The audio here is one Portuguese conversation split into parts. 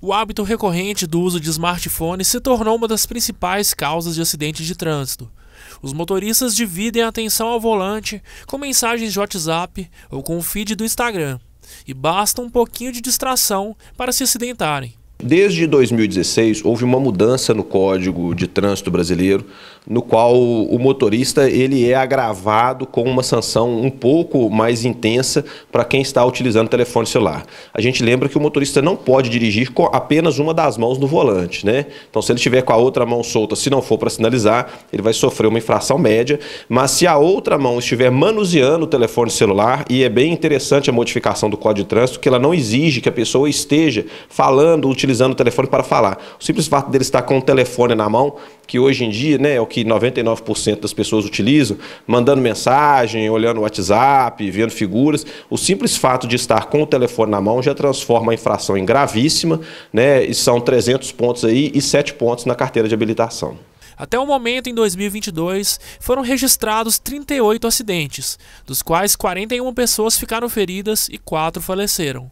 O hábito recorrente do uso de smartphones se tornou uma das principais causas de acidentes de trânsito. Os motoristas dividem a atenção ao volante com mensagens de WhatsApp ou com o feed do Instagram, e basta um pouquinho de distração para se acidentarem. Desde 2016 houve uma mudança no Código de Trânsito Brasileiro, no qual o motorista ele é agravado com uma sanção um pouco mais intensa para quem está utilizando telefone celular. A gente lembra que o motorista não pode dirigir com apenas uma das mãos no volante, né? Então se ele estiver com a outra mão solta, se não for para sinalizar, ele vai sofrer uma infração média, mas se a outra mão estiver manuseando o telefone celular, e é bem interessante a modificação do Código de Trânsito que ela não exige que a pessoa esteja falando, utilizando utilizando o telefone para falar. O simples fato dele estar com o telefone na mão, que hoje em dia né, é o que 99% das pessoas utilizam, mandando mensagem, olhando o WhatsApp, vendo figuras, o simples fato de estar com o telefone na mão já transforma a infração em gravíssima, né, e são 300 pontos aí e 7 pontos na carteira de habilitação. Até o momento, em 2022, foram registrados 38 acidentes, dos quais 41 pessoas ficaram feridas e 4 faleceram.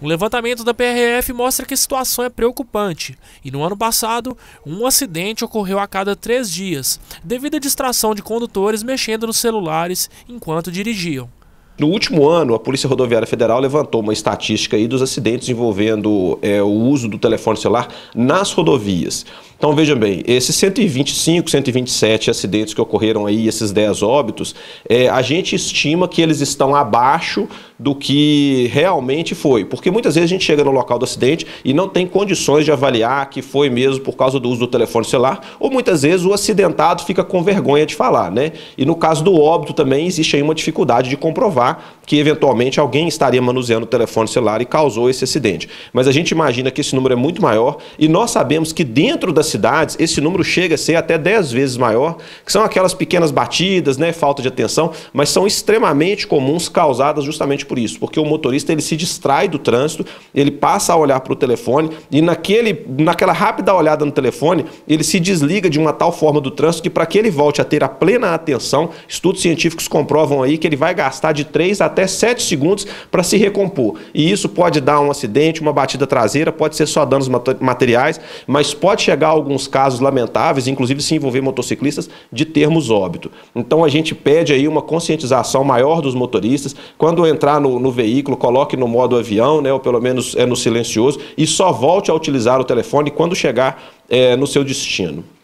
Um levantamento da PRF mostra que a situação é preocupante, e no ano passado, um acidente ocorreu a cada três dias, devido à distração de condutores mexendo nos celulares enquanto dirigiam. No último ano, a Polícia Rodoviária Federal levantou uma estatística aí dos acidentes envolvendo é, o uso do telefone celular nas rodovias. Então vejam bem, esses 125, 127 acidentes que ocorreram aí, esses 10 óbitos, é, a gente estima que eles estão abaixo do que realmente foi. Porque muitas vezes a gente chega no local do acidente e não tem condições de avaliar que foi mesmo por causa do uso do telefone celular, ou muitas vezes o acidentado fica com vergonha de falar, né? E no caso do óbito também existe aí uma dificuldade de comprovar que eventualmente alguém estaria manuseando o telefone celular e causou esse acidente. Mas a gente imagina que esse número é muito maior e nós sabemos que dentro da cidades, esse número chega a ser até 10 vezes maior, que são aquelas pequenas batidas, né, falta de atenção, mas são extremamente comuns causadas justamente por isso, porque o motorista ele se distrai do trânsito, ele passa a olhar para o telefone e naquele, naquela rápida olhada no telefone, ele se desliga de uma tal forma do trânsito que para que ele volte a ter a plena atenção, estudos científicos comprovam aí que ele vai gastar de 3 até 7 segundos para se recompor. E isso pode dar um acidente, uma batida traseira, pode ser só danos materiais, mas pode chegar ao alguns casos lamentáveis, inclusive se envolver motociclistas, de termos óbito. Então a gente pede aí uma conscientização maior dos motoristas. Quando entrar no, no veículo, coloque no modo avião, né, ou pelo menos é no silencioso, e só volte a utilizar o telefone quando chegar é, no seu destino.